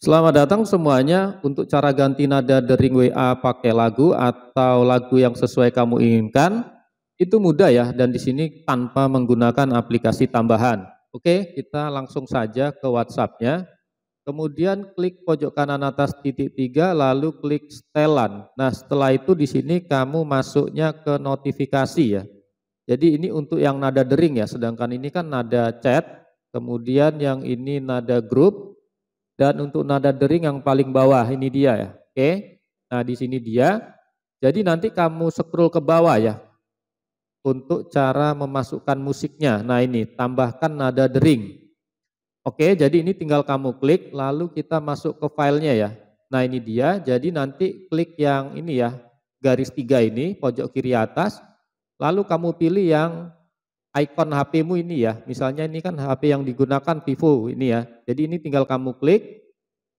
Selamat datang semuanya untuk cara ganti nada dering WA pakai lagu atau lagu yang sesuai kamu inginkan. Itu mudah ya dan di sini tanpa menggunakan aplikasi tambahan. Oke, kita langsung saja ke WhatsApp-nya. Kemudian klik pojok kanan atas titik tiga, lalu klik setelan. Nah, setelah itu di sini kamu masuknya ke notifikasi ya. Jadi ini untuk yang nada dering ya, sedangkan ini kan nada chat, kemudian yang ini nada grup, dan untuk nada dering yang paling bawah ini dia ya. Oke. Nah, di sini dia. Jadi nanti kamu scroll ke bawah ya. Untuk cara memasukkan musiknya. Nah, ini tambahkan nada dering. Oke, jadi ini tinggal kamu klik lalu kita masuk ke filenya ya. Nah, ini dia. Jadi nanti klik yang ini ya, garis tiga ini pojok kiri atas. Lalu kamu pilih yang ikon HP-mu ini ya. Misalnya ini kan HP yang digunakan Vivo ini ya. Jadi ini tinggal kamu klik,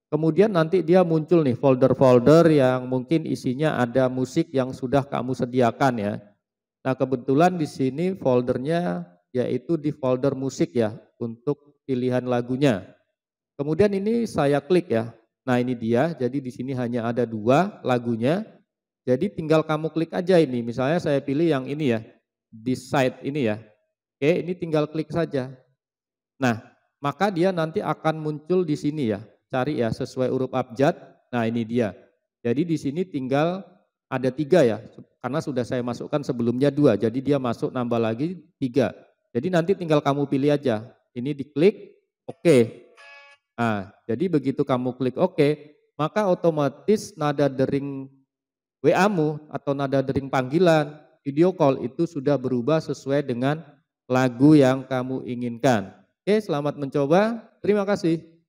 kemudian nanti dia muncul nih folder-folder yang mungkin isinya ada musik yang sudah kamu sediakan ya. Nah kebetulan di sini foldernya yaitu di folder musik ya untuk pilihan lagunya. Kemudian ini saya klik ya. Nah ini dia, jadi di sini hanya ada dua lagunya. Jadi tinggal kamu klik aja ini, misalnya saya pilih yang ini ya, decide ini ya, Oke, ini tinggal klik saja. Nah, maka dia nanti akan muncul di sini ya. Cari ya sesuai huruf abjad. Nah, ini dia. Jadi di sini tinggal ada tiga ya, karena sudah saya masukkan sebelumnya dua, jadi dia masuk nambah lagi tiga. Jadi nanti tinggal kamu pilih aja. Ini diklik, oke. Okay. Nah, jadi begitu kamu klik oke, okay, maka otomatis nada dering WA-mu atau nada dering panggilan, video call itu sudah berubah sesuai dengan lagu yang kamu inginkan. Oke, selamat mencoba. Terima kasih.